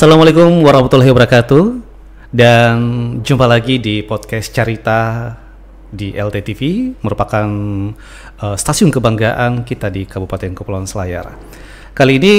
Assalamualaikum warahmatullahi wabarakatuh dan jumpa lagi di podcast Carita di LTTV merupakan uh, stasiun kebanggaan kita di Kabupaten Kepulauan Selayar. Kali ini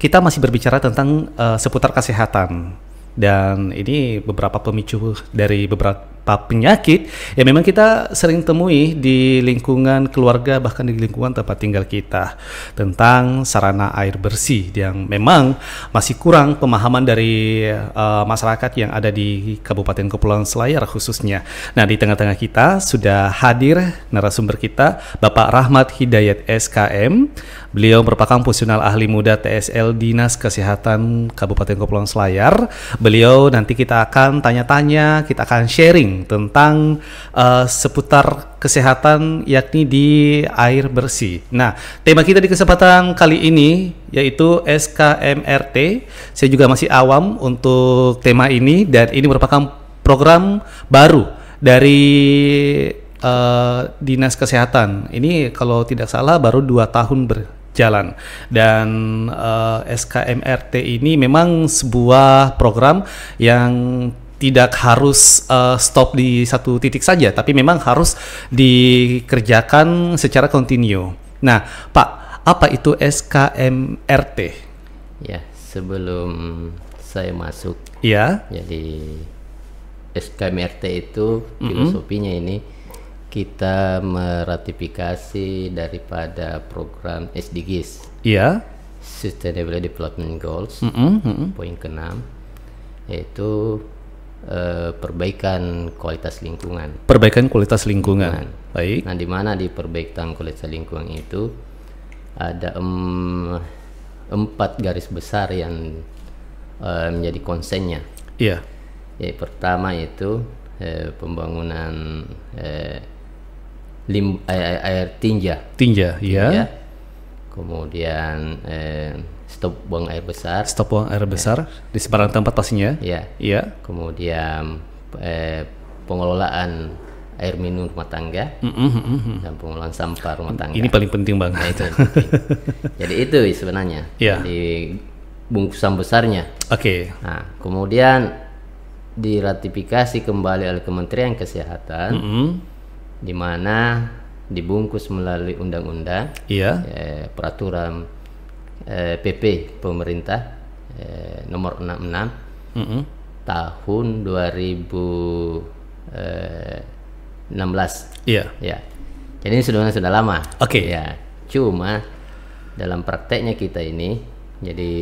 kita masih berbicara tentang uh, seputar kesehatan dan ini beberapa pemicu dari beberapa penyakit ya memang kita sering temui di lingkungan keluarga bahkan di lingkungan tempat tinggal kita tentang sarana air bersih yang memang masih kurang pemahaman dari uh, masyarakat yang ada di Kabupaten Kepulauan Selayar khususnya. Nah di tengah-tengah kita sudah hadir narasumber kita Bapak Rahmat Hidayat SKM. Beliau merupakan fungsional ahli muda TSL Dinas Kesehatan Kabupaten Kepulauan Selayar. Beliau nanti kita akan tanya-tanya, kita akan sharing tentang uh, seputar kesehatan yakni di air bersih. Nah, tema kita di kesempatan kali ini yaitu SKMRT. Saya juga masih awam untuk tema ini dan ini merupakan program baru dari uh, Dinas Kesehatan. Ini kalau tidak salah baru dua tahun ber jalan. Dan uh, eh, SKMRT ini memang sebuah program yang tidak harus uh, stop di satu titik saja, tapi memang harus dikerjakan secara kontinu. Nah, Pak, apa itu SKMRT? Ya, sebelum saya masuk, ya. Jadi SKMRT itu mm-hmm. filosofinya ini kita meratifikasi daripada program SDGs. Iya. Sustainable Development Goals. Mm-hmm. Poin keenam yaitu Eh, perbaikan kualitas lingkungan. Perbaikan kualitas lingkungan. lingkungan. Baik. Nah, di mana di perbaikan kualitas lingkungan itu ada em, empat garis besar yang eh, menjadi konsennya. Iya. Yeah. Jadi pertama itu eh, pembangunan eh, lim, air, eh, air tinja. Tinja, iya. Yeah. Kemudian eh, stop buang air besar. Stop buang air ya. besar ya. di sembarang tempat pastinya. Iya. Iya. Kemudian eh, pengelolaan air minum rumah tangga mm -hmm. dan pengelolaan sampah rumah tangga. Ini paling penting banget Nah, itu. Jadi itu sebenarnya. Iya. Di bungkusan besarnya. Oke. Okay. Nah, kemudian diratifikasi kembali oleh Kementerian Kesehatan, mm -hmm. di mana dibungkus melalui undang-undang, yeah. eh, peraturan PP eh, pemerintah eh, nomor 66 mm -hmm. tahun 2016. Eh, iya. Ya. Jadi ini sudah sudah lama. Oke. Okay. Ya. Cuma dalam prakteknya kita ini jadi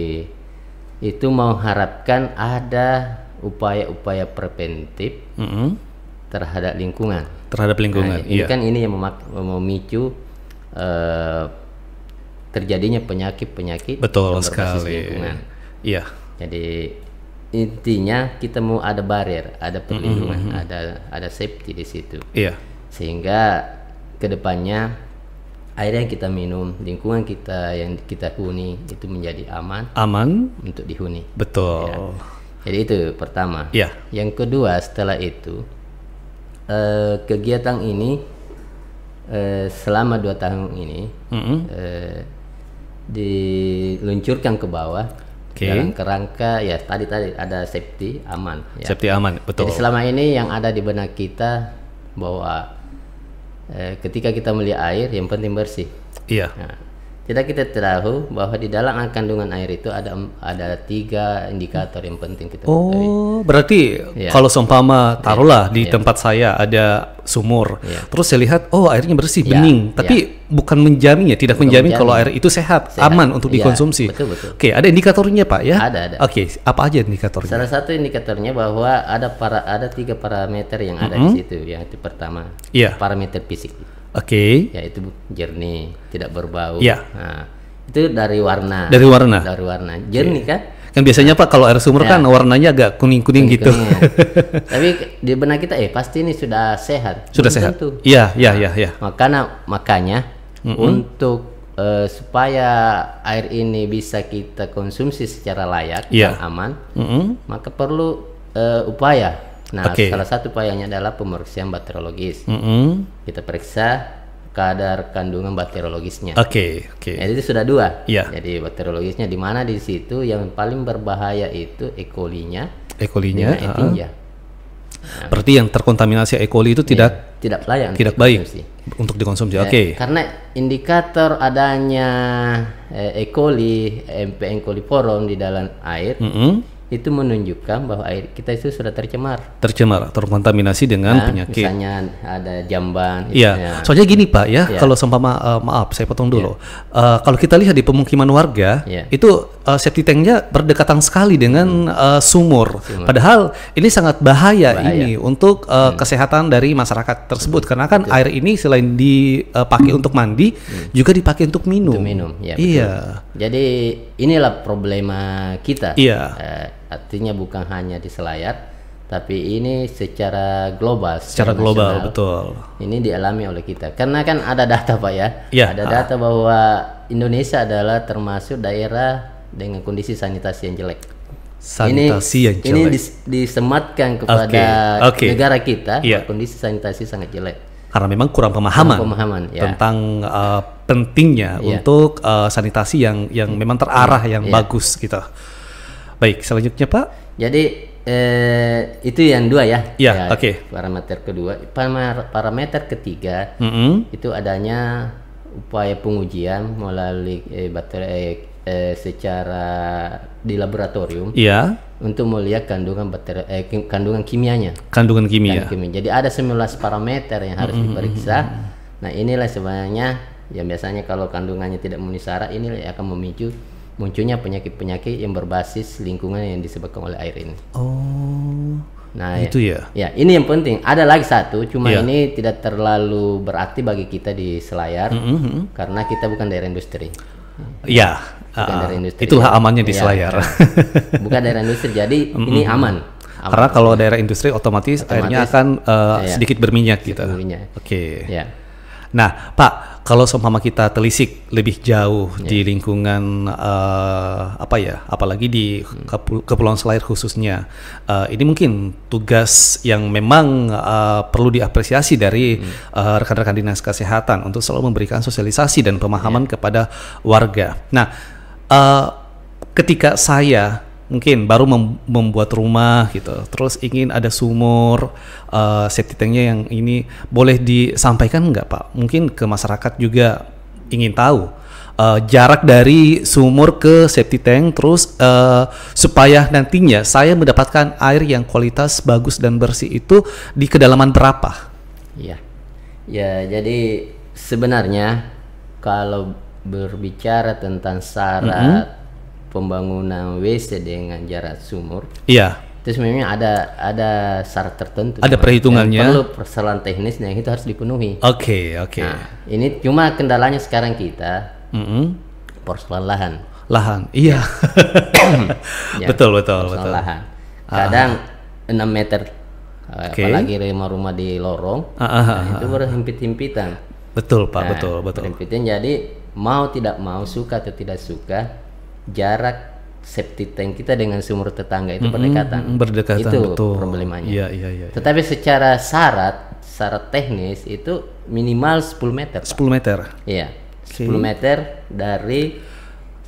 itu mengharapkan ada upaya-upaya preventif mm -hmm. terhadap lingkungan. Terhadap lingkungan. Nah, ini iya. kan ini yang memicu uh, terjadinya penyakit-penyakit betul sekali lingkungan. Iya. Jadi intinya kita mau ada barrier, ada perlindungan, mm -hmm. ada ada safety di situ. Iya. Sehingga kedepannya air yang kita minum, lingkungan kita yang kita huni itu menjadi aman. Aman untuk dihuni. Betul. Ya. Jadi itu pertama. Iya. Yang kedua setelah itu eh, kegiatan ini eh, selama dua tahun ini mm -hmm. eh, diluncurkan ke bawah okay. dalam kerangka ya tadi tadi ada safety aman. Ya. Safety aman, betul. Jadi selama ini yang ada di benak kita bahwa eh, ketika kita melihat air yang penting bersih. Iya. Nah, tidak kita tahu bahwa di dalam kandungan air itu ada ada tiga indikator yang penting kita Oh, berarti ya. kalau sompama ya. taruhlah ya. di ya. tempat saya ada sumur. Ya. Terus saya lihat oh airnya bersih, ya. bening, tapi ya bukan menjamin ya, tidak menjamin, menjamin kalau air itu sehat, sehat. aman untuk ya, dikonsumsi. Betul, betul. Oke, ada indikatornya Pak ya? Ada, ada. Oke, apa aja indikatornya? Salah satu indikatornya bahwa ada para ada tiga parameter yang ada mm -hmm. di mm-hmm. situ. Yang itu pertama, yeah. parameter fisik. Oke. Okay. Yaitu jernih, tidak berbau. Yeah. Nah, itu dari warna. Dari warna. Dari warna. Jernih okay. kan? kan biasanya pak kalau air sumur ya. kan warnanya agak kuning kuning, gitu tapi di benak kita eh pasti ini sudah sehat sudah sehat iya iya iya ya. makanya makanya mm -hmm. untuk uh, supaya air ini bisa kita konsumsi secara layak yeah. dan aman, mm -hmm. maka perlu uh, upaya. Nah, okay. salah satu upayanya adalah pemeriksaan bakteriologis. Mm -hmm. Kita periksa kadar kandungan bakteriologisnya. Oke, okay, oke. Okay. Jadi itu sudah dua. Yeah. Jadi bakteriologisnya di mana di situ yang paling berbahaya itu E. coli-nya, E. coli-nya, Uh -huh. Ya. Berarti yang terkontaminasi E. coli itu iya, tidak ya, tidak layak tidak baik untuk dikonsumsi. Ya, Oke. Okay. Karena indikator adanya eh, E. coli, MPN coliform di dalam air mm -hmm itu menunjukkan bahwa air kita itu sudah tercemar. Tercemar, terkontaminasi dengan nah, penyakit. Misalnya ada jamban. Iya. Ya. Soalnya gini Pak ya, ya. kalau seumpama uh, maaf saya potong dulu. Ya. Uh, kalau kita lihat di pemukiman warga, ya. itu uh, eh, septic tanknya berdekatan sekali dengan hmm. uh, sumur. sumur. Padahal ini sangat bahaya, bahaya. ini untuk uh, hmm. kesehatan dari masyarakat tersebut hmm. karena kan betul. air ini selain dipakai untuk mandi, hmm. juga dipakai untuk minum. Untuk minum, ya. Iya. Betul. Iya. Jadi inilah problema kita. Iya. Uh, Artinya bukan hanya di Selayar, tapi ini secara global secara global betul ini dialami oleh kita karena kan ada data pak ya, ya ada ah. data bahwa Indonesia adalah termasuk daerah dengan kondisi sanitasi yang jelek sanitasi ini, yang jelek ini dis, disematkan kepada okay. Okay. negara kita yeah. Iya. kondisi sanitasi sangat jelek karena memang kurang pemahaman, kurang pemahaman ya. tentang uh, pentingnya ya. untuk uh, sanitasi yang yang memang terarah ya. yang ya. bagus gitu Baik, selanjutnya Pak. Jadi eh, itu yang dua ya. Iya, ya, oke. Okay. Parameter kedua, parameter ketiga mm -hmm. itu adanya upaya pengujian melalui eh, baterai eh, eh, secara di laboratorium. Iya. Untuk melihat kandungan baterai eh, kandungan kimianya. Kandungan kimia. Kandungan kimia. Jadi ada sembilan parameter yang harus mm -hmm. diperiksa. Nah, inilah sebenarnya yang biasanya kalau kandungannya tidak memenuhi syarat ini akan memicu munculnya penyakit-penyakit yang berbasis lingkungan yang disebabkan oleh air ini. Oh. Nah, itu ya. Ya, ini yang penting. Ada lagi satu, cuma yeah. ini tidak terlalu berarti bagi kita di Selayar mm -hmm. karena kita bukan daerah industri. Ya, bukan uh, daerah industri. Itulah amannya di ya, Selayar. bukan daerah industri, jadi mm -hmm. ini aman. aman. Karena kalau daerah industri otomatis, otomatis airnya akan uh, ya. sedikit berminyak gitu. Oke. Okay. Ya. Nah, Pak, kalau seumpama kita telisik lebih jauh yeah. di lingkungan uh, apa ya, apalagi di hmm. Kepulauan Selayar khususnya, uh, ini mungkin tugas yang memang uh, perlu diapresiasi dari hmm. rekan-rekan hmm. uh, dinas kesehatan untuk selalu memberikan sosialisasi dan pemahaman yeah. kepada warga. Nah, uh, ketika saya mungkin baru mem membuat rumah gitu terus ingin ada sumur uh, safety tanknya yang ini boleh disampaikan nggak pak mungkin ke masyarakat juga ingin tahu uh, jarak dari sumur ke safety tank terus uh, supaya nantinya saya mendapatkan air yang kualitas bagus dan bersih itu di kedalaman berapa ya ya jadi sebenarnya kalau berbicara tentang syarat mm -hmm pembangunan WC dengan jarak sumur. Iya. Terus memang ada ada syarat tertentu. Ada perhitungannya. Perlu persoalan teknisnya itu harus dipenuhi. Oke okay, oke. Okay. Nah, ini cuma kendalanya sekarang kita mm -hmm. persoalan lahan. Lahan, iya. Ya. ya, betul betul persoalan betul. Lahan. Ah. Kadang ah. 6 meter eh, okay. apalagi rumah-rumah di lorong ah, ah, ah nah, itu ah. berhimpit-himpitan. Betul pak, nah, betul betul. Berhimpitan jadi mau tidak mau suka atau tidak suka jarak septic tank kita dengan sumur tetangga itu mm -hmm, berdekatan. itu betul. problemanya. Iya, iya, iya. iya. Tetapi ya. secara syarat, syarat teknis itu minimal 10 meter. 10 meter. Iya. Okay. 10 meter dari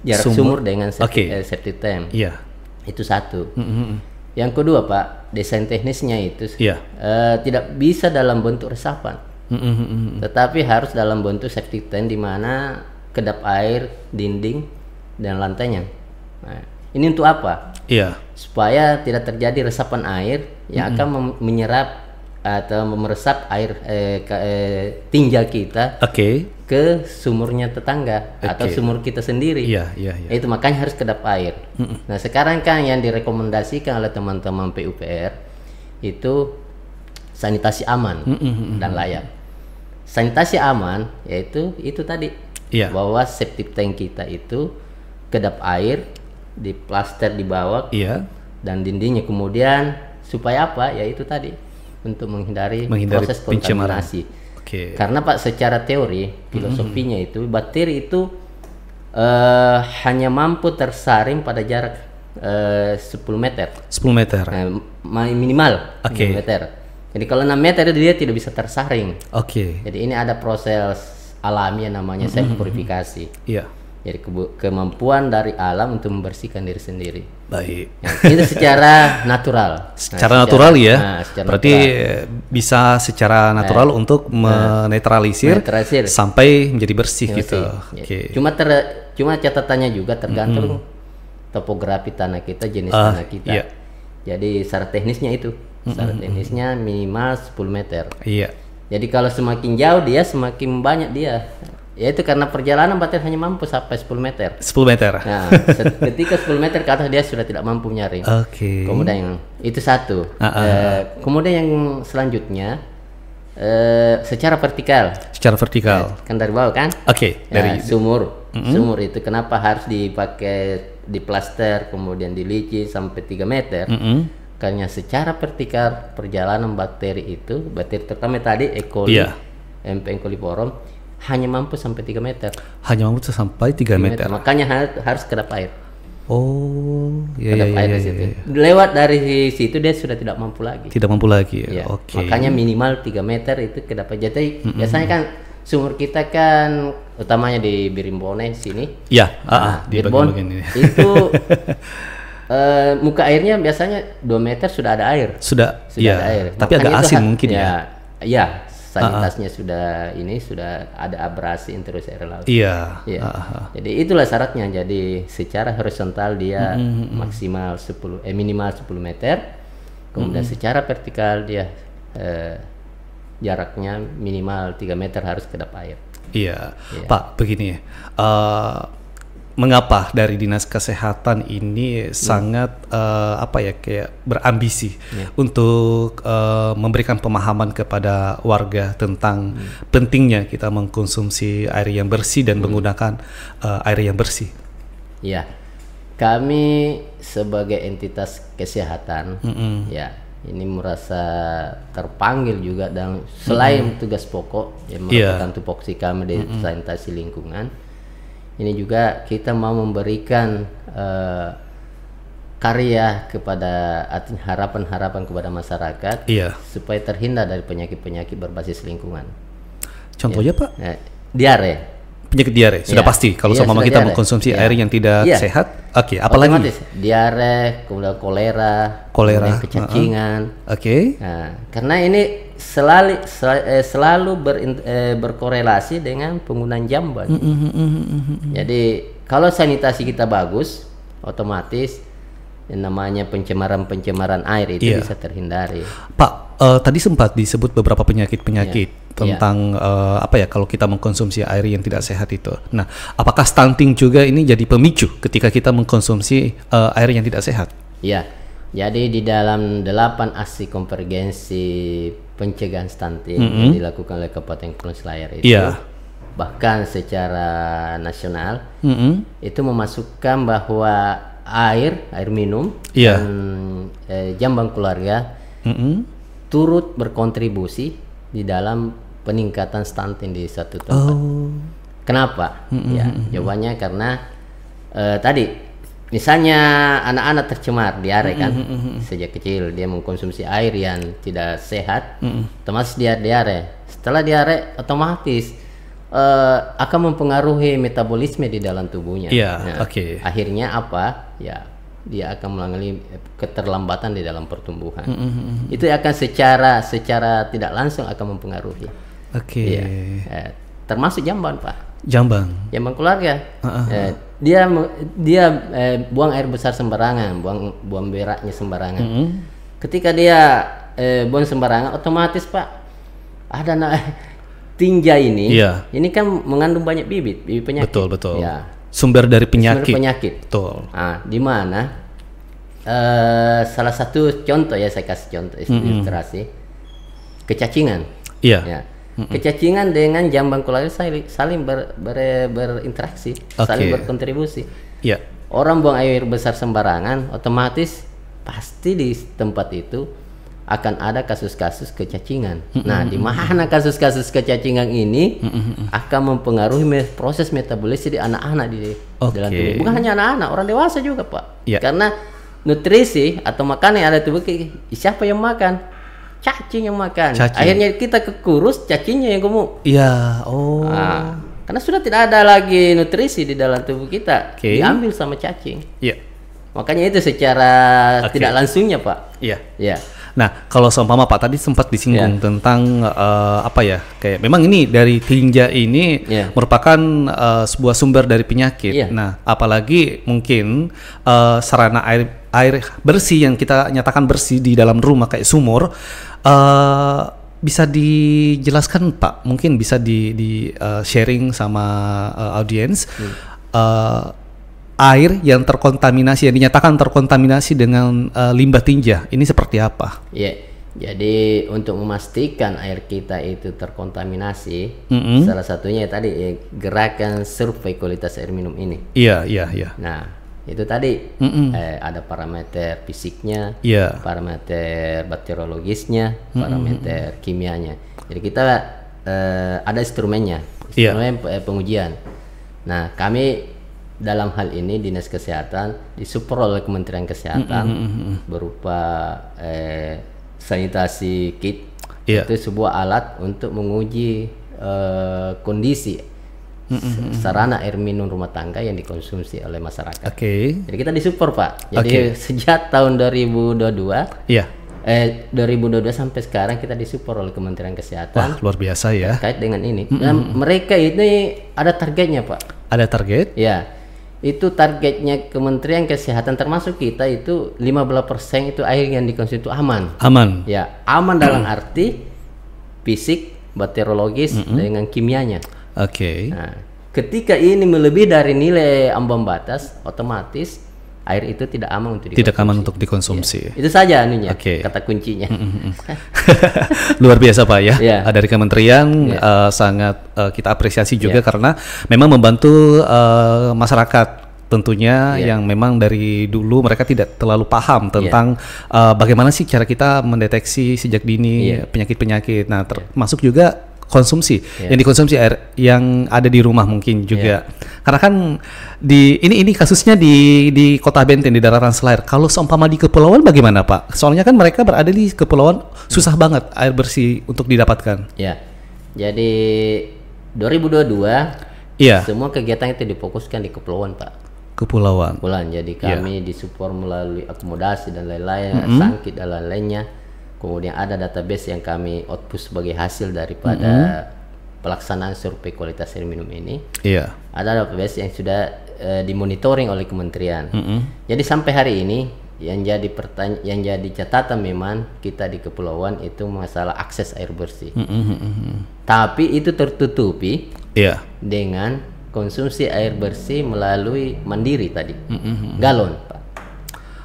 jarak sumur, sumur dengan septic, okay. eh, septic tank. Iya. Itu satu. Mm -hmm. Yang kedua, Pak, desain teknisnya itu yeah. eh, tidak bisa dalam bentuk resapan. Mm -hmm. Tetapi harus dalam bentuk septic tank di mana kedap air, dinding dan lantainya. Nah, ini untuk apa? Iya. Supaya tidak terjadi resapan air yang mm -hmm. akan menyerap atau memeresap air eh, eh, tinja kita okay. ke sumurnya tetangga okay. atau sumur kita sendiri. Iya, iya, iya. Itu makanya harus kedap air. Mm -hmm. Nah, sekarang kan yang direkomendasikan oleh teman-teman PUPR itu sanitasi aman mm -hmm. dan layak. Sanitasi aman yaitu itu tadi yeah. bahwa septic tank kita itu kedap air, di plaster di bawah. Iya. Dan dindingnya kemudian supaya apa? Ya itu tadi untuk menghindari, menghindari proses kontaminasi. Okay. Karena Pak secara teori filosofinya mm -hmm. itu bakteri itu uh, hanya mampu tersaring pada jarak eh, uh, 10 meter. 10 meter. uh, minimal okay. meter. Jadi kalau 6 meter dia tidak bisa tersaring. Oke. Okay. Jadi ini ada proses alami yang namanya mm -hmm. self purifikasi. Mm-hmm. Iya. Yeah jadi kemampuan dari alam untuk membersihkan diri sendiri. Baik. Nah, itu secara natural. Secara nah, natural ya. Nah, secara Berarti natural. bisa secara eh, natural nah, untuk menetralisir, menetralisir sampai menjadi bersih, gitu. Ya. Oke. Okay. Cuma ter cuma catatannya juga tergantung mm -hmm. topografi tanah kita, jenis uh, tanah kita. Yeah. Jadi secara teknisnya itu, secara mm -hmm. teknisnya minimal 10 meter. Iya. Jadi kalau semakin jauh dia semakin banyak dia Ya itu karena perjalanan Paten hanya mampu sampai 10 meter. 10 meter. Nah, ketika 10 meter ke atas dia sudah tidak mampu nyari. Oke. Okay. Kemudian yang itu satu. Uh -uh. Uh, kemudian yang selanjutnya uh, secara vertikal. Secara vertikal. Nah, kan dari bawah kan? Oke, okay, ya, dari sumur. Mm -hmm. Sumur itu kenapa harus dipakai di plaster kemudian dilicin sampai 3 meter? Mm -hmm karena secara vertikal perjalanan bakteri itu bakteri terutama tadi E. coli, yeah. MP E hanya mampu sampai 3 meter. Hanya mampu sampai 3, meter. meter. Makanya har harus kedap air. Oh, iya, kedap ya, air ya, Lewat dari situ dia sudah tidak mampu lagi. Tidak mampu lagi ya. ya. Oke. Okay. Makanya minimal 3 meter itu kedap air. Jadi mm -mm. biasanya kan sumur kita kan utamanya di Birimbone sini. Ya, ah, ah, nah, ah, di Birbon, ini. Itu uh, muka airnya biasanya 2 meter sudah ada air. Sudah. Sudah ya, ada air. Tapi Makanya agak asin mungkin ya. Ya, ya sanitasnya uh-huh. sudah ini sudah ada abrasi terus air laut. Iya. Yeah. Iya. Uh-huh. Ah, ah. Jadi itulah syaratnya. Jadi secara horizontal dia mm-hmm. mm-hmm. maksimal 10 eh minimal 10 meter. Kemudian mm-hmm. secara vertikal dia eh, jaraknya minimal 3 meter harus kedap air. Iya. Yeah. Pak, begini Uh, mengapa dari dinas kesehatan ini hmm. sangat uh, apa ya kayak berambisi yeah. untuk uh, memberikan pemahaman kepada warga tentang hmm. pentingnya kita mengkonsumsi air yang bersih dan hmm. menggunakan uh, air yang bersih. Ya, kami sebagai entitas kesehatan, mm -hmm. ya ini merasa terpanggil juga dan selain mm -hmm. tugas pokok yang iya. melakukan yeah. tupoksi kami di mm -hmm. sanitasi lingkungan ini juga kita mau memberikan uh, karya kepada harapan-harapan kepada masyarakat iya. supaya terhindar dari penyakit-penyakit berbasis lingkungan. Contohnya ya. Pak? Ya. diare. Penyakit diare sudah ya. pasti kalau ya, sama kita diare. mengkonsumsi ya. air yang tidak ya. sehat. Oke, okay, apalagi? diare, kemudian kolera, kolera, kemudian kecacingan. Uh -huh. Oke. Okay. Nah, karena ini selalu sel, eh, selalu ber, eh, berkorelasi dengan penggunaan jamban. Jadi kalau sanitasi kita bagus, otomatis yang namanya pencemaran-pencemaran air itu yeah. bisa terhindari. Pak, uh, tadi sempat disebut beberapa penyakit-penyakit yeah. tentang yeah. Iya. Uh, apa ya kalau kita mengkonsumsi air yang tidak sehat itu. Nah, apakah stunting juga ini jadi pemicu ketika kita mengkonsumsi uh, air yang tidak sehat? Iya. Yeah jadi di dalam delapan aksi konvergensi pencegahan stunting mm -hmm. yang dilakukan oleh Kabupaten Kulon Selayar itu, yeah. bahkan secara nasional mm -hmm. itu memasukkan bahwa air, air minum yeah. dan eh, jambang keluarga mm -hmm. turut berkontribusi di dalam peningkatan stunting di satu tempat. Oh. Kenapa? Mm -hmm. Ya, jawabannya karena eh, tadi Misalnya anak-anak tercemar diare kan mm -hmm. sejak kecil dia mengkonsumsi air yang tidak sehat, mm -hmm. termasuk dia diare. Setelah diare otomatis uh, akan mempengaruhi metabolisme di dalam tubuhnya. Yeah, nah, oke. Okay. Akhirnya apa? Ya dia akan mengalami keterlambatan di dalam pertumbuhan. Mm -hmm. Itu akan secara secara tidak langsung akan mempengaruhi. Oke. Okay. Ya. Eh, termasuk jamban pak. Jamban. Jamban keluarga. Uh -huh. eh, dia dia eh, buang air besar sembarangan, buang buang beraknya sembarangan. Mm -hmm. Ketika dia eh, buang sembarangan, otomatis pak ada na eh, tinja ini. Iya. Ini kan mengandung banyak bibit, bibit penyakit. Betul betul. Ya. Sumber dari penyakit. Sumber penyakit. Betul. Ah, di mana? Eh, salah satu contoh ya saya kasih contoh mm-hmm. ilustrasi mm -hmm. kecacingan. Iya. Yeah mm kecacingan dengan Jamban kulit saling, saling ber, ber, berinteraksi, okay. saling berkontribusi. Yeah. Orang buang air besar sembarangan, otomatis pasti di tempat itu akan ada kasus-kasus kecacingan. mm hmm Nah, di mana kasus-kasus kecacingan ini mm hmm akan mempengaruhi me- proses metabolisme di anak-anak di okay. dalam tubuh. Bukan hanya anak-anak, orang dewasa juga, Pak. Yeah. Karena nutrisi atau makanan yang ada tubuh siapa yang makan? cacing yang makan. Cacing. Akhirnya kita kekurus, cacingnya yang gemuk. Iya, oh. Nah, karena sudah tidak ada lagi nutrisi di dalam tubuh kita, okay. diambil sama cacing. Iya. Makanya itu secara okay. tidak langsungnya, Pak. Iya. Iya. Nah, kalau seumpama Pak tadi sempat disinggung yeah. tentang uh, apa ya? Kayak memang ini dari tinja ini yeah. merupakan uh, sebuah sumber dari penyakit. Yeah. Nah, apalagi mungkin uh, sarana air air bersih yang kita nyatakan bersih di dalam rumah kayak sumur uh, bisa dijelaskan Pak mungkin bisa di, di uh, sharing sama uh, eh, audiens hmm. uh, air yang terkontaminasi yang dinyatakan terkontaminasi dengan uh, limbah tinja ini seperti apa? Ya, yeah. jadi untuk memastikan air kita itu terkontaminasi, mm -hmm. salah satunya tadi ya, gerakan survei kualitas air minum ini. Iya, yeah, iya, yeah, iya. Nah, itu tadi mm -mm. Eh, ada parameter fisiknya, yeah. parameter bakteriologisnya, parameter mm parameter kimianya. Jadi kita eh, ada instrumennya, iya. instrumen yeah. Eh, pengujian. Nah kami dalam hal ini dinas kesehatan disupport oleh Kementerian Kesehatan mm -mm. berupa eh, sanitasi kit yeah. itu sebuah alat untuk menguji eh, kondisi hmm sarana air minum rumah tangga yang dikonsumsi oleh masyarakat. Oke. Okay. Jadi kita disupport pak. Jadi okay. sejak tahun 2022. Iya. Yeah. Eh 2022 sampai sekarang kita disupport oleh Kementerian Kesehatan. Wah luar biasa ya. Terkait dengan ini. Mm-hmm. Nah, mereka ini ada targetnya pak. Ada target? Ya. Itu targetnya Kementerian Kesehatan termasuk kita itu 15% itu air yang dikonsumsi itu aman. Aman. Ya, aman dalam mm. arti fisik, bakteriologis mm -hmm. dengan kimianya. Oke. Okay. Nah, ketika ini melebihi dari nilai ambang batas, otomatis air itu tidak aman untuk dikonsumsi. Tidak aman untuk dikonsumsi. Ya. Itu saja anunya. Oke. Okay. Kata kuncinya. Mm, mm, mm. Luar biasa Pak ya. Yeah. Dari kementerian yeah. Iya. uh, sangat uh, kita apresiasi juga yeah. karena memang membantu uh, masyarakat tentunya yeah. yang memang dari dulu mereka tidak terlalu paham iya. tentang yeah. uh, bagaimana sih cara kita mendeteksi sejak dini iya. penyakit-penyakit. Yeah. Nah, termasuk yeah. juga konsumsi yeah. yang dikonsumsi air yang ada di rumah mungkin juga yeah. karena kan di ini ini kasusnya di di kota Benten di daratan Selayar kalau seumpama di kepulauan bagaimana Pak soalnya kan mereka berada di kepulauan susah banget air bersih untuk didapatkan ya yeah. jadi 2022 iya yeah. semua kegiatan itu difokuskan di kepulauan Pak kepulauan kepulauan jadi kami yeah. disupport melalui akomodasi dan lain-lain mm -hmm. sangkit dan lain-lainnya Kemudian ada database yang kami output sebagai hasil daripada mm -hmm. pelaksanaan survei kualitas air minum ini. Iya. Yeah. Ada database yang sudah uh, dimonitoring oleh kementerian. Mm -hmm. Jadi sampai hari ini yang jadi pertanya yang jadi catatan memang kita di kepulauan itu masalah akses air bersih. Mm -hmm. Tapi itu tertutupi yeah. dengan konsumsi air bersih melalui mandiri tadi. Mm -hmm. Galon.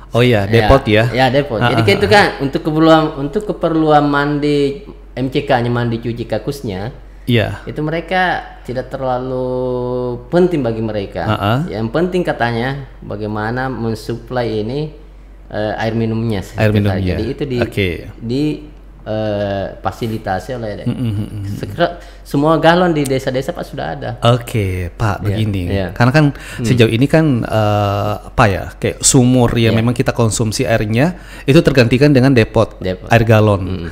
Oh iya, ya. depot ya. Ya, ya depot. Jadi ah, ah, kayak itu kan untuk keperluan untuk keperluan mandi MCK-nya mandi cuci kakusnya. Iya. Itu mereka tidak terlalu penting bagi mereka. Uh -uh. Yang penting katanya bagaimana mensuplai ini uh, air minumnya. Air minumnya. Jadi itu di okay. di Eh, fasilitasi oleh mm -hmm. Mm, mm, Sekera, semua galon di desa-desa Pak sudah ada. Oke, okay, Pak, iya, begini. Yeah, Karena kan mm. sejauh ini kan uh, apa ya? Kayak sumur yang yeah. memang kita konsumsi airnya itu tergantikan dengan depot, depot. air galon. Mm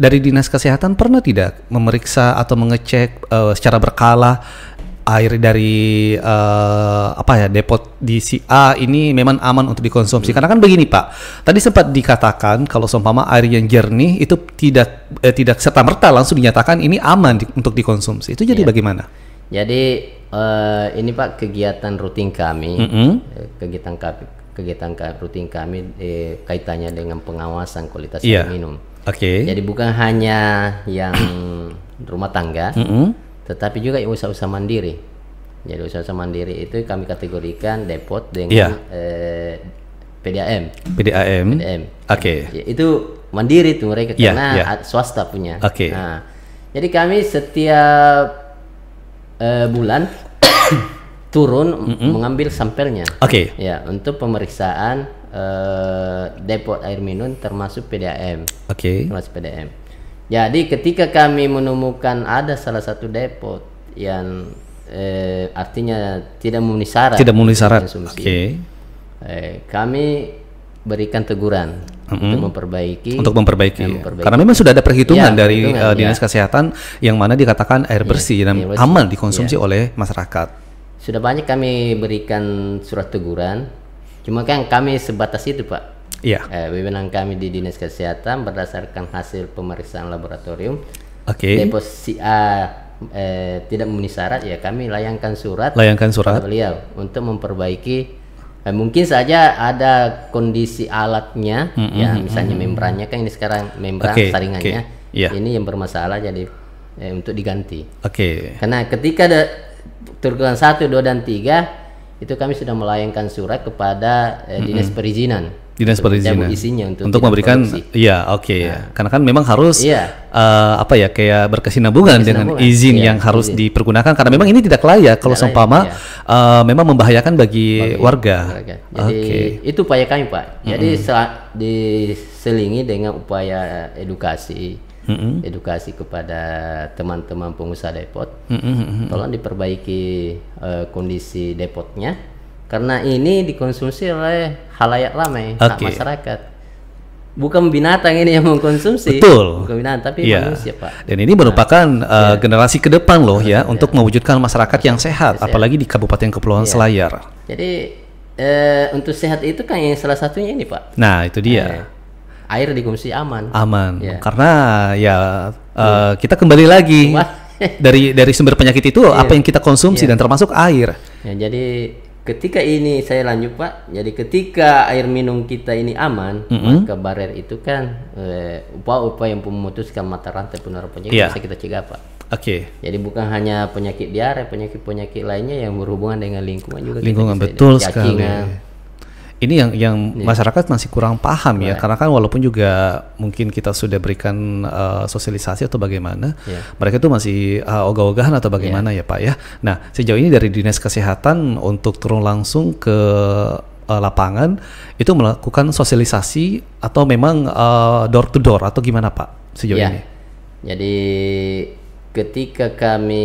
dari dinas kesehatan pernah tidak memeriksa atau mengecek uh, secara berkala air dari uh, apa ya depot di si A ini memang aman untuk dikonsumsi. Karena kan begini Pak, tadi sempat dikatakan kalau seumpama air yang jernih itu tidak eh, tidak serta merta langsung dinyatakan ini aman di, untuk dikonsumsi. Itu jadi ya. bagaimana? Jadi uh, ini Pak kegiatan rutin kami, mm -hmm. kegiatan kegiatan rutin kami eh, kaitannya dengan pengawasan kualitas yeah. minum. Oke. Okay. Jadi bukan hanya yang rumah tangga. Mm -hmm tetapi juga usaha-usaha mandiri. Jadi usaha-usaha mandiri itu kami kategorikan depot dengan yeah. eh, PDAM. PDAM. PDAM. Oke. Okay. Ya, itu mandiri tuh mereka yeah, karena yeah. swasta punya. Oke. Okay. Nah, jadi kami setiap eh, bulan turun mm -hmm. mengambil sampelnya. Oke. Okay. Ya, untuk pemeriksaan eh, depot air minum termasuk PDAM. Oke. Okay. Termasuk PDAM. Jadi ketika kami menemukan ada salah satu depot yang eh, artinya tidak memenuhi syarat. Tidak memenuhi syarat. Oke. Okay. Eh, kami berikan teguran mm -hmm. untuk memperbaiki. Untuk memperbaiki. Iya. memperbaiki. Karena memang sudah ada perhitungan ya, dari uh, dinas ya. kesehatan yang mana dikatakan air iya, bersih ya, dan air bersih. aman dikonsumsi ya. oleh masyarakat. Sudah banyak kami berikan surat teguran. Cuma kan kami sebatas itu, Pak. Iya. Eh, wewenang kami di Dinas Kesehatan berdasarkan hasil pemeriksaan laboratorium. Oke. Okay. Deposisi A eh, tidak memenuhi syarat ya kami layangkan surat. Layangkan surat. Beliau untuk memperbaiki eh, mungkin saja ada kondisi alatnya mm -hmm, ya misalnya mm -hmm. membrannya kan ini sekarang membran okay, saringannya okay, iya. yeah. ini yang bermasalah jadi eh, untuk diganti. Oke. Okay. Karena ketika ada turunan satu, dua dan tiga itu kami sudah melayangkan surat kepada eh, dinas mm -hmm. perizinan dinas perizinan isinya untuk, untuk memberikan ya, oke okay, nah. Ya. karena kan memang harus iya. uh, apa ya kayak berkesinambungan, dengan izin iya, yang harus izin. Iya. dipergunakan karena memang ini tidak layak kalau tidak seumpama iya. uh, memang membahayakan bagi, bagi warga. warga. Jadi okay. itu upaya kami Pak. Jadi mm -hmm. diselingi dengan upaya edukasi mm -hmm. edukasi kepada teman-teman pengusaha depot. Mm -hmm. Tolong diperbaiki uh, kondisi depotnya karena ini dikonsumsi oleh halayak ramai okay. masyarakat bukan binatang ini yang mengkonsumsi betul bukan binatang tapi yeah. manusia pak dan ini merupakan nah, uh, eh, yeah. generasi ke depan loh ya yeah. untuk mewujudkan masyarakat yang sehat, yeah. apalagi di Kabupaten Kepulauan yeah. Selayar jadi uh, untuk sehat itu kan yang salah satunya ini pak nah itu dia eh, air dikonsumsi aman. Aman. Ya. Karena ya uh, kita kembali lagi dari dari sumber penyakit itu ya. apa yang kita konsumsi ya. dan termasuk air. Ya, jadi ketika ini saya lanjut pak jadi ketika air minum kita ini aman mm -hmm. maka barrier itu kan upah eh, upaya yang memutuskan mata rantai penularan penyakit yeah. bisa kita cegah pak oke okay. jadi bukan hanya penyakit diare penyakit penyakit lainnya yang berhubungan dengan lingkungan juga lingkungan betul sekali ini yang yang yeah. masyarakat masih kurang paham ya, right. ya karena kan walaupun juga mungkin kita sudah berikan uh, sosialisasi atau bagaimana yeah. mereka itu masih uh, ogah-ogahan atau bagaimana yeah. ya Pak ya. Nah, sejauh ini dari Dinas Kesehatan untuk turun langsung ke uh, lapangan itu melakukan sosialisasi atau memang uh, door to door atau gimana Pak sejauh yeah. ini? Jadi ketika kami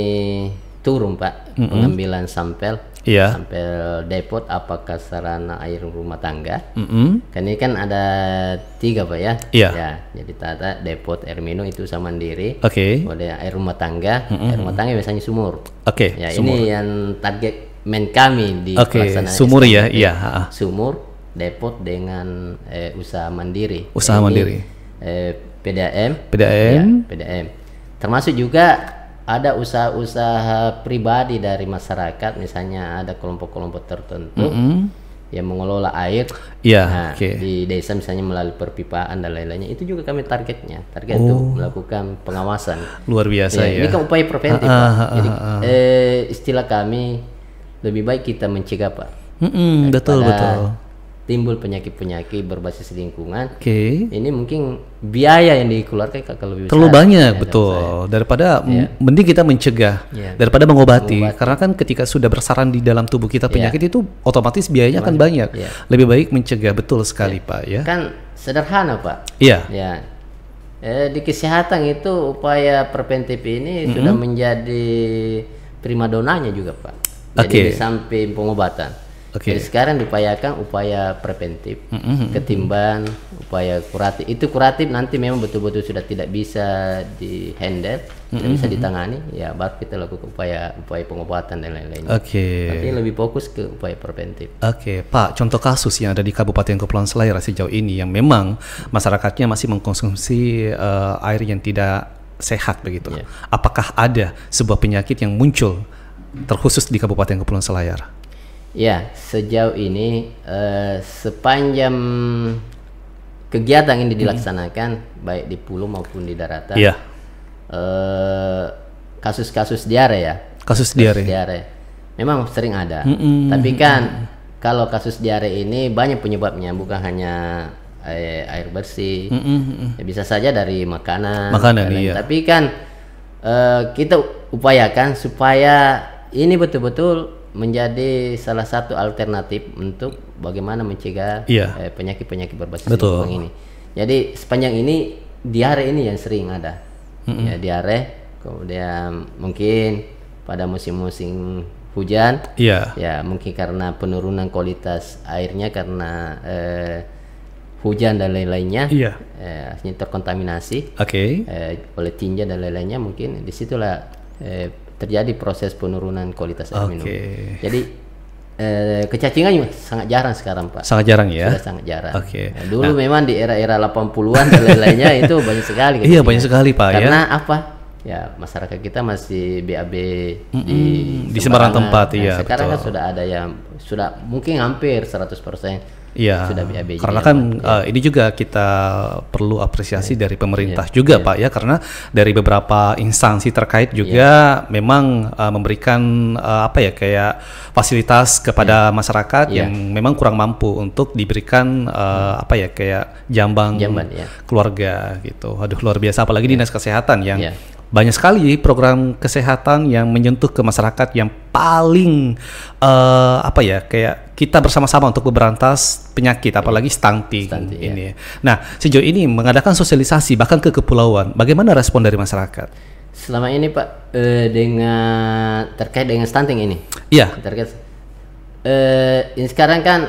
turun Pak mm -hmm. pengambilan sampel yeah. sampel depot apakah sarana air rumah tangga mm -hmm. kan ini kan ada tiga pak ya yeah. ya jadi tata depot air minum itu sama mandiri oke okay. boleh air rumah tangga mm -hmm. air rumah tangga biasanya sumur oke okay, ya ini yang target main kami di okay. sumur ya iya sumur depot dengan eh, usaha mandiri usaha ini, mandiri eh, PDAM PDAM ya, PDAM termasuk juga ada usaha-usaha pribadi dari masyarakat misalnya ada kelompok-kelompok tertentu mm -hmm. yang mengelola air yeah, nah, okay. di desa misalnya melalui perpipaan dan lain-lainnya itu juga kami targetnya target oh. untuk melakukan pengawasan luar biasa ya, ya. ini kan upaya preventif ah, ah, pak jadi ah, eh, istilah kami lebih baik kita mencegah pak mm -hmm, betul betul timbul penyakit-penyakit berbasis lingkungan. Oke. Okay. Ini mungkin biaya yang dikeluarkan kalau lebih besar. Terlalu banyak, ya, betul. Daripada yeah. mending kita mencegah yeah. daripada mengobati. mengobati. Karena kan ketika sudah bersarang di dalam tubuh kita iya. penyakit yeah. itu otomatis biayanya Memang. akan banyak. Yeah. Iya. Lebih baik mencegah betul iya. sekali, yeah. Pak, ya. Kan sederhana, Pak. Iya. Yeah. Ya. Eh, di kesehatan itu upaya preventif ini mm -hmm. sudah menjadi primadonanya juga, Pak. Jadi sampai pengobatan. Okay. Jadi sekarang diupayakan upaya preventif, mm -hmm. ketimbang upaya kuratif. Itu kuratif nanti memang betul-betul sudah tidak bisa dihandle, mm -hmm. tidak mm-hmm. bisa ditangani, ya baru kita lakukan upaya upaya pengobatan dan lain lain Oke. Okay. Tapi lebih fokus ke upaya preventif. Oke, okay. Pak, contoh kasus yang ada di Kabupaten Kepulauan Selayar sejauh ini yang memang masyarakatnya masih mengkonsumsi uh, air yang tidak sehat begitu. Yeah. Apakah ada sebuah penyakit yang muncul terkhusus di Kabupaten Kepulauan Selayar? Ya, sejauh ini uh, sepanjang kegiatan ini dilaksanakan hmm. baik di pulau maupun di daratan. Iya. Yeah. kasus-kasus diare ya. Kasus, kasus diare. diare. Memang sering ada. Mm-mm. Tapi kan kalau kasus diare ini banyak penyebabnya, bukan hanya air, air bersih. Ya, bisa saja dari makanan. Makanan, makanan. iya. Tapi kan uh, kita upayakan supaya ini betul-betul menjadi salah satu alternatif untuk bagaimana mencegah yeah. eh, penyakit-penyakit berbasis lingkungan ini. Jadi sepanjang ini diare ini yang sering ada. Mm-hmm. Ya diare, kemudian mungkin pada musim-musim hujan, yeah. ya mungkin karena penurunan kualitas airnya karena eh, hujan dan lain-lainnya, yeah. eh, terkontaminasi, okay. eh, oleh tinja dan lain-lainnya mungkin disitulah eh, terjadi proses penurunan kualitas air okay. minum. Jadi eh, kecacingan juga sangat jarang sekarang Pak. Sangat jarang ya. Sudah sangat jarang. Oke. Okay. Nah, dulu nah. memang di era-era 80-an dan lain-lainnya itu banyak sekali. Iya, banyak sekali Pak Karena ya. Karena apa? ya masyarakat kita masih BAB di sembarang tempat iya, nah, ya sekarang kan betul. kan sudah ada yang sudah mungkin hampir 100% Ya. Sudah BAB karena kan ya. uh, ini juga kita perlu apresiasi ya. dari pemerintah ya. juga ya. Pak ya karena dari beberapa instansi terkait iya. juga ya. memang uh, memberikan uh, apa ya kayak fasilitas kepada ya. masyarakat ya. yang memang kurang mampu untuk diberikan uh, apa ya kayak jambang, jambang ya. keluarga gitu. Aduh luar biasa apalagi ya. dinas kesehatan yang ya banyak sekali program kesehatan yang menyentuh ke masyarakat yang paling uh, apa ya kayak kita bersama-sama untuk memberantas penyakit apalagi stunting, stunting iya. ini. Ya. Nah, sejauh ini mengadakan sosialisasi bahkan ke kepulauan, bagaimana respon dari masyarakat? Selama ini Pak eh, dengan terkait dengan stunting ini. Iya. Terkait eh ini sekarang kan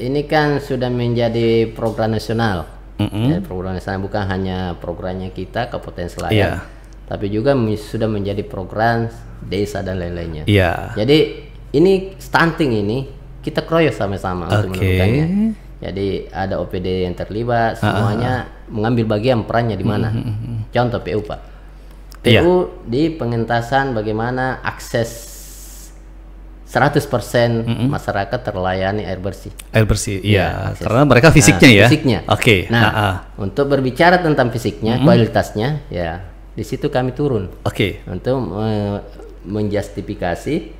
ini kan sudah menjadi program nasional. Mm -hmm. ya, program nasional bukan hanya programnya kita kabupaten Selayar. Yeah tapi juga sudah menjadi program desa dan lain-lainnya. Iya. Yeah. Jadi ini stunting ini kita kroyok sama-sama okay. untuk menurunkannya. Jadi ada OPD yang terlibat, ah, ah, semuanya uh. mengambil bagian perannya di mana. Mm -hmm. Contoh PU Pak. PU yeah. di pengentasan bagaimana akses 100% mm -hmm. masyarakat terlayani air bersih. Air bersih, iya. Ya, karena mereka fisiknya nah, ya. Fisiknya. Oke. Okay. Nah, uh, uh. untuk berbicara tentang fisiknya, mm -hmm. kualitasnya, ya di situ kami turun. Oke. Okay. Untuk me menjustifikasi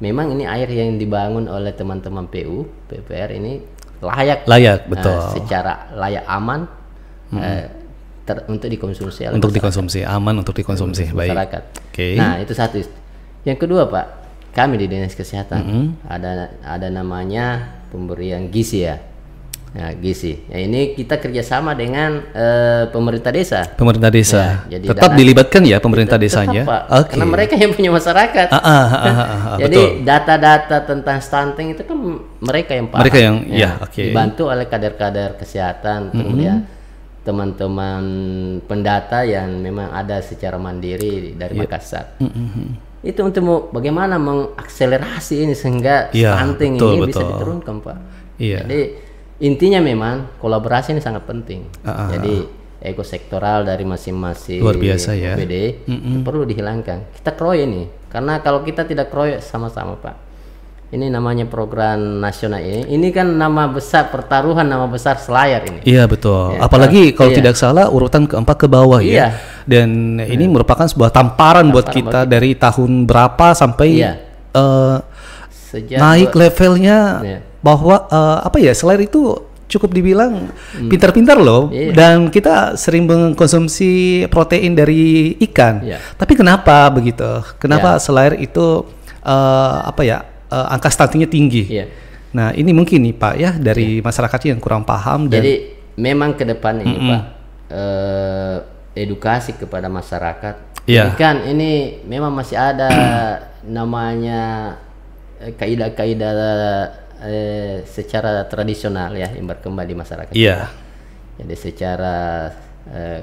memang ini air yang dibangun oleh teman-teman PU PPR ini layak. Layak, nah, betul. Uh, secara layak aman hmm. uh, ter untuk dikonsumsi. Untuk masyarakat. dikonsumsi, aman untuk dikonsumsi, baik. Masyarakat. Oke. Okay. Nah, itu satu. Yang kedua, Pak, kami di Dinas Kesehatan mm -hmm. ada ada namanya pemberian gizi ya Nah, gisi. Ya, ini kita kerjasama dengan uh, pemerintah desa. Pemerintah desa. Ya, jadi tetap dana, dilibatkan ya pemerintah tetap, desanya. Tetap, Okay. Karena mereka yang punya masyarakat. Ah, ah, ah, ah, ah, jadi data-data tentang stunting itu kan mereka yang paham. Mereka yang ya, ya oke. Okay. Dibantu oleh kader-kader kesehatan kemudian mm -hmm. teman-teman pendata yang memang ada secara mandiri dari yeah. Makassar. Mm -hmm itu untuk bagaimana mengakselerasi ini sehingga yeah, stunting betul, ini betul. bisa diturunkan pak. Iya. Jadi intinya memang kolaborasi ini sangat penting. Uh, ah, -huh. Ah, Jadi ah, ekosektoral dari masing-masing luar biasa ya. BD mm -mm. perlu dihilangkan. Kita kroye ini karena kalau kita tidak kroye sama-sama pak. Ini namanya program nasional ini. Ini kan nama besar pertaruhan, nama besar selayar ini. Iya betul. Ya, Apalagi kalau iya. tidak salah urutan keempat ke bawah ya. iya. ya. Dan hmm. ini iya. merupakan sebuah tamparan, tamparan buat kita bagi. dari tahun berapa sampai iya. uh, Sejak naik levelnya. Iya bahwa uh, apa ya Slayer itu cukup dibilang hmm. pintar-pintar loh yeah. dan kita sering mengkonsumsi protein dari ikan. Yeah. Tapi kenapa begitu? Kenapa yeah. Iya. itu uh, apa ya uh, angka stuntingnya tinggi? Yeah. Nah ini mungkin nih Pak ya dari yeah. masyarakat yang kurang paham. Dan Jadi memang ke depan ini mm -mm. Pak uh, edukasi kepada masyarakat. Yeah. Ini kan ini memang masih ada namanya kaidah-kaidah Eh, secara tradisional ya yang berkembang di masyarakat. Iya. Yeah. Jadi secara eh,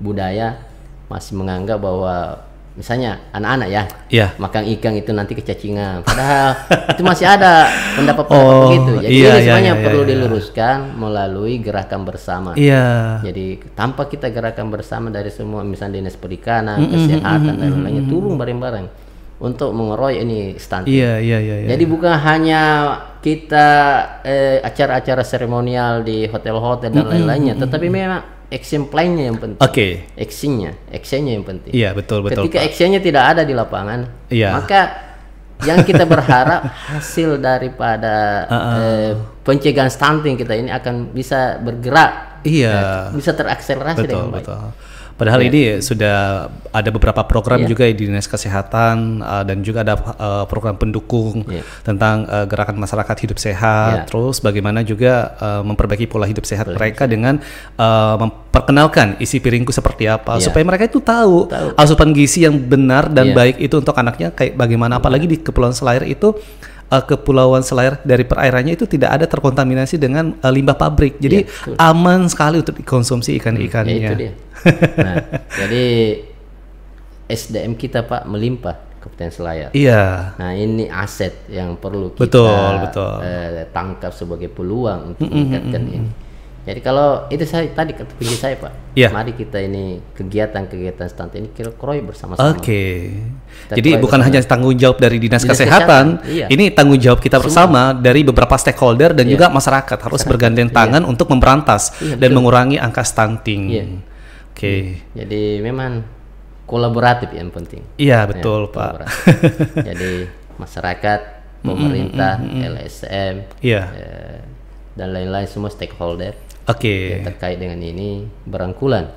budaya masih menganggap bahwa misalnya anak-anak ya yeah. makan ikan itu nanti kecacingan padahal itu masih ada pendapat-pendapat oh, begitu jadi yeah, ini iya, semuanya yeah, yeah, perlu yeah, diluruskan melalui gerakan bersama Iya. jadi tanpa kita gerakan bersama dari semua misalnya dinas perikanan mm -hmm, kesehatan mm -hmm, dan lain-lainnya mm -hmm. turun bareng-bareng untuk mengeroyok ini stunting. Iya, iya, iya. iya. Jadi bukan hanya kita eh, acara-acara seremonial di hotel-hotel dan mm -hmm, lain-lainnya, mm -hmm. tetapi memang action plan-nya yang penting. Oke. Okay. Action-nya, action-nya yang penting. Iya, betul, betul. Ketika action-nya tidak ada di lapangan, iya. maka yang kita berharap hasil daripada uh -uh. Eh, pencegahan stunting kita ini akan bisa bergerak. Iya. Eh, bisa terakselerasi betul, dengan baik. Betul, betul. Padahal yeah. ini sudah ada beberapa program yeah. juga ya di dinas kesehatan uh, dan juga ada uh, program pendukung yeah. tentang uh, gerakan masyarakat hidup sehat. Yeah. Terus bagaimana juga uh, memperbaiki pola hidup sehat Betul. mereka dengan uh, memperkenalkan isi piringku seperti apa yeah. supaya mereka itu tahu, tahu asupan gizi yang benar dan yeah. baik itu untuk anaknya kayak bagaimana. Iya. Apalagi di kepulauan Selayar itu uh, kepulauan Selayar dari perairannya itu tidak ada terkontaminasi dengan uh, limbah pabrik. Jadi ya, aman sekali untuk dikonsumsi ikan-ikannya. Hmm, ya, itu ya. Nah, jadi SDM kita Pak melimpah Kabupaten Selayar. Iya. Nah ini aset yang perlu kita betul, betul. Eh, tangkap sebagai peluang untuk meningkatkan mm -mm, ini. Jadi kalau itu saya tadi puji saya Pak. Yeah. Mari kita ini kegiatan-kegiatan stunting ini kita kroy bersama-sama. Oke. Okay. Jadi bukan bersama. hanya tanggung jawab dari dinas, dinas kesehatan, kesehatan iya. ini tanggung jawab kita bersama dari beberapa stakeholder dan yeah. juga masyarakat harus masyarakat. bergandeng iya. tangan yeah. untuk memberantas yeah, dan mengurangi angka stunting. Yeah. Oke. Okay. Jadi memang kolaboratif yang penting. Iya yeah, betul ya, Pak. Jadi masyarakat, pemerintah, mm -hmm. LSM. Iya. Yeah. Eh, dan lain-lain semua stakeholder okay. yang terkait dengan ini berangkulan.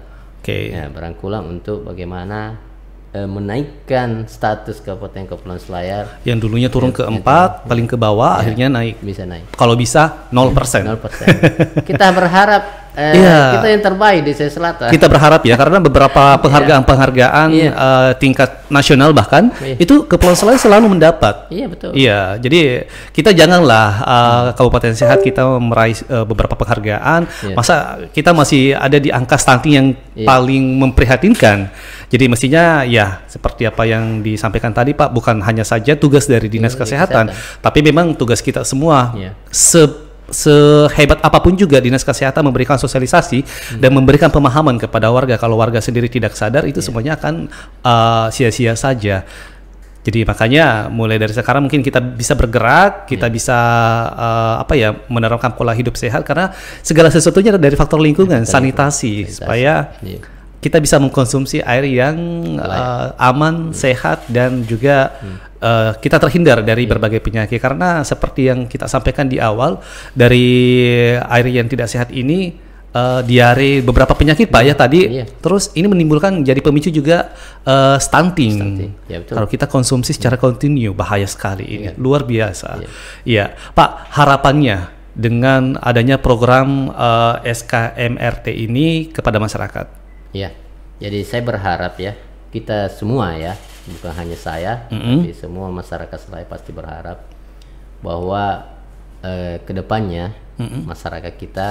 Okay. Ya, berangkulan untuk bagaimana eh, menaikkan status Kabupaten Kepulauan Selayar yang dulunya turun ke empat, paling ke bawah, ya, akhirnya naik. Bisa naik. Kalau bisa 0%. 0%. Kita berharap eh, yeah. kita yang terbaik di Sulawesi Selatan. Kita berharap ya karena beberapa iya. penghargaan-penghargaan yeah. Iya. uh, tingkat nasional bahkan yeah. itu Kepulauan Selatan selalu mendapat. Iya yeah, betul. Iya, yeah, jadi kita janganlah uh, Kabupaten Sehat kita meraih uh, beberapa penghargaan, yeah. masa kita masih ada di angka stunting yang yeah. paling memprihatinkan. Jadi mestinya ya seperti apa yang disampaikan tadi Pak, bukan hanya saja tugas dari Dinas yeah, Kesehatan, Kesehatan, tapi memang tugas kita semua yeah. se sehebat apapun juga dinas kesehatan memberikan sosialisasi hmm. dan memberikan pemahaman kepada warga kalau warga sendiri tidak sadar itu yeah. semuanya akan uh, sia-sia uh, saja. Jadi makanya mulai dari sekarang mungkin kita bisa bergerak, kita yeah. bisa uh, apa ya menerapkan pola hidup sehat karena segala sesuatunya dari faktor lingkungan, yeah. sanitasi, sanitasi supaya yeah kita bisa mengkonsumsi air yang uh, aman, hmm. sehat dan juga hmm. uh, kita terhindar dari hmm. berbagai penyakit karena seperti yang kita sampaikan di awal dari air yang tidak sehat ini uh, diare beberapa penyakit pak ya hmm. tadi iya. terus ini menimbulkan jadi pemicu juga uh, stunting, stunting. Ya, betul. kalau kita konsumsi secara kontinu hmm. bahaya sekali ini iya. luar biasa iya. ya pak harapannya dengan adanya program uh, SKMRT ini kepada masyarakat Ya, jadi saya berharap ya kita semua ya, bukan hanya saya, mm -hmm. tapi semua masyarakat Serai pasti berharap bahwa eh, kedepannya mm -hmm. masyarakat kita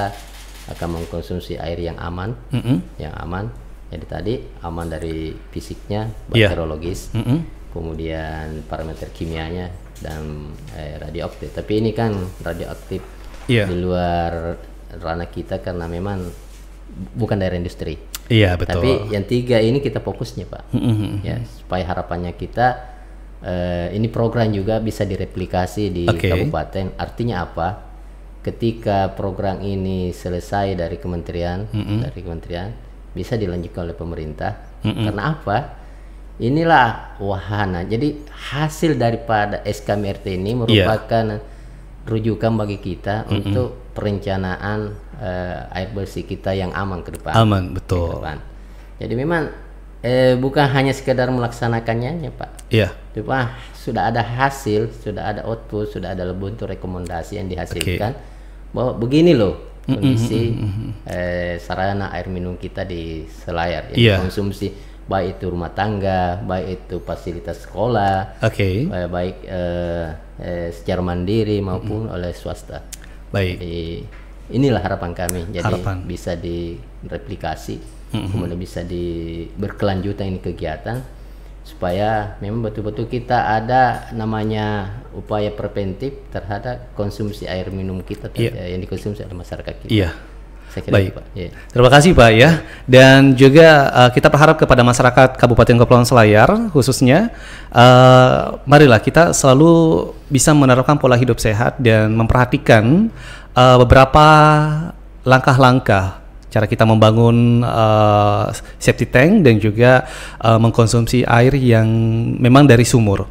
akan mengkonsumsi air yang aman, mm -hmm. yang aman. Jadi tadi aman dari fisiknya, ya. bakteriologis, yeah. mm -hmm. kemudian parameter kimianya dan eh, radioaktif. Tapi ini kan radioaktif yeah. di luar ranah kita karena memang bukan daerah industri. Iya betul. Tapi yang tiga ini kita fokusnya pak, mm-hmm. ya supaya harapannya kita eh, ini program juga bisa direplikasi di okay. kabupaten. Artinya apa? Ketika program ini selesai dari kementerian, mm-hmm. dari kementerian bisa dilanjutkan oleh pemerintah. Mm-hmm. Karena apa? Inilah wahana. Jadi hasil daripada SKMRT ini iya. merupakan yeah. rujukan bagi kita mm-hmm. untuk perencanaan uh, air bersih kita yang aman ke depan. Aman, betul. depan. Gitu Jadi memang eh, bukan hanya sekedar melaksanakannya ya Pak. Iya. Tapi Pak sudah ada hasil, sudah ada output, sudah ada untuk rekomendasi yang dihasilkan okay. bahwa begini loh kondisi mm -hmm. eh, sarana air minum kita di Selayar yang yeah. konsumsi baik itu rumah tangga, baik itu fasilitas sekolah, okay. baik, eh, baik eh, eh, secara mandiri maupun mm -hmm. oleh swasta. Baik. Jadi, inilah harapan kami jadi harapan. bisa direplikasi mm-hmm. kemudian bisa di berkelanjutan ini kegiatan supaya memang betul-betul kita ada namanya upaya preventif terhadap konsumsi air minum kita yeah. Iya. yang dikonsumsi oleh masyarakat kita. Yeah. Baik, Pak. Iya. Terima kasih, Pak ya. Dan juga uh, kita berharap kepada masyarakat Kabupaten Kepulauan Selayar khususnya uh, marilah kita selalu bisa menerapkan pola hidup sehat dan memperhatikan uh, beberapa langkah-langkah cara kita membangun uh, safety tank dan juga uh, mengkonsumsi air yang memang dari sumur.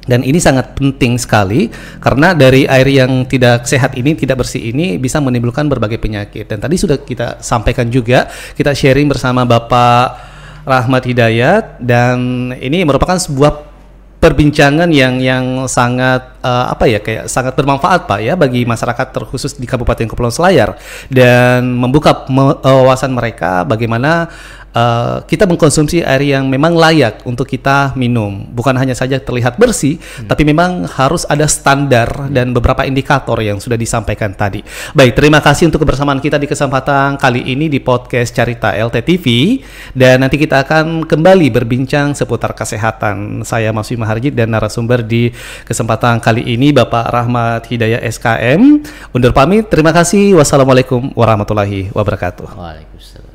Dan ini sangat penting sekali karena dari air yang tidak sehat ini, tidak bersih ini bisa menimbulkan berbagai penyakit. Dan tadi sudah kita sampaikan juga, kita sharing bersama Bapak Rahmat Hidayat dan ini merupakan sebuah perbincangan yang yang sangat uh, apa ya kayak sangat bermanfaat Pak ya bagi masyarakat terkhusus di Kabupaten Kepulauan Selayar dan membuka eh, wawasan mereka bagaimana uh, kita mengkonsumsi air yang memang layak untuk kita minum. Bukan hanya saja terlihat bersih, hmm. tapi memang harus ada standar hmm. dan beberapa indikator yang sudah disampaikan tadi. Baik, terima kasih untuk kebersamaan kita di kesempatan kali ini di podcast Carita LTTV dan nanti kita akan kembali berbincang seputar kesehatan. Saya Masih Wima dan narasumber di kesempatan kali ini Bapak Rahmat Hidayah SKM. Undur pamit, terima kasih. Wassalamualaikum warahmatullahi wabarakatuh. Waalaikumsalam.